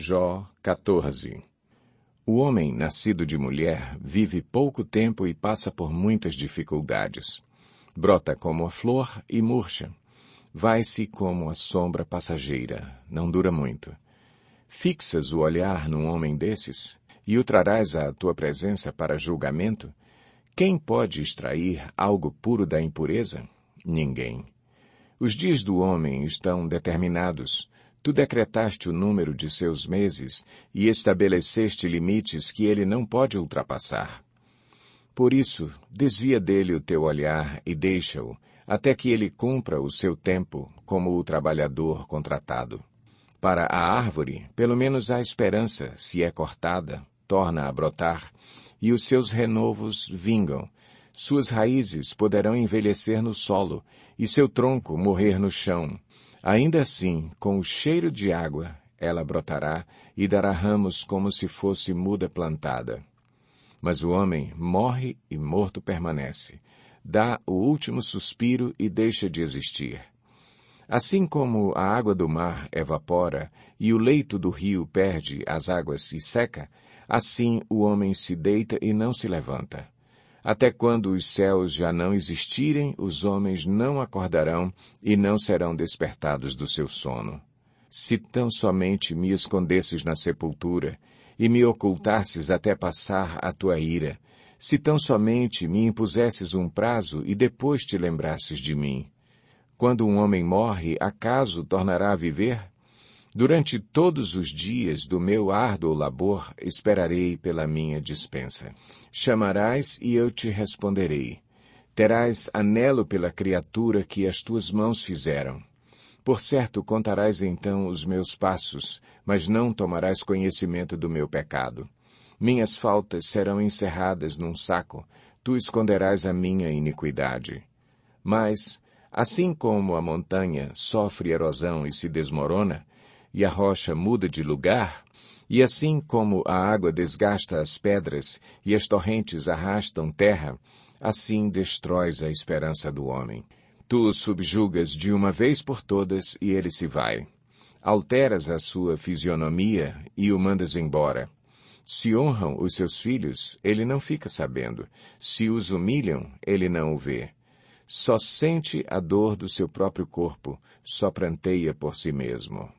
Jó 14 O homem nascido de mulher vive pouco tempo e passa por muitas dificuldades. Brota como a flor e murcha. Vai-se como a sombra passageira, não dura muito. Fixas o olhar num homem desses e o trarás à tua presença para julgamento? Quem pode extrair algo puro da impureza? Ninguém. Os dias do homem estão determinados, Tu decretaste o número de seus meses e estabeleceste limites que ele não pode ultrapassar. Por isso, desvia dele o teu olhar e deixa-o, até que ele cumpra o seu tempo como o trabalhador contratado. Para a árvore, pelo menos a esperança, se é cortada, torna a brotar, e os seus renovos vingam. Suas raízes poderão envelhecer no solo, e seu tronco morrer no chão, Ainda assim, com o cheiro de água, ela brotará e dará ramos como se fosse muda plantada. Mas o homem morre e morto permanece. Dá o último suspiro e deixa de existir. Assim como a água do mar evapora e o leito do rio perde as águas e seca, assim o homem se deita e não se levanta. Até quando os céus já não existirem, os homens não acordarão e não serão despertados do seu sono. Se tão somente me escondesses na sepultura e me ocultasses até passar a tua ira, se tão somente me impusesses um prazo e depois te lembrasses de mim. Quando um homem morre, acaso tornará a viver? Durante todos os dias do meu árduo labor esperarei pela minha dispensa. Chamarás e eu te responderei. Terás anelo pela criatura que as tuas mãos fizeram. Por certo contarás então os meus passos, mas não tomarás conhecimento do meu pecado. Minhas faltas serão encerradas num saco, tu esconderás a minha iniquidade. Mas, assim como a montanha sofre erosão e se desmorona, e a rocha muda de lugar, e assim como a água desgasta as pedras e as torrentes arrastam terra, assim destróis a esperança do homem. Tu o subjugas de uma vez por todas e ele se vai. Alteras a sua fisionomia e o mandas embora. Se honram os seus filhos, ele não fica sabendo. Se os humilham, ele não o vê. Só sente a dor do seu próprio corpo, só pranteia por si mesmo.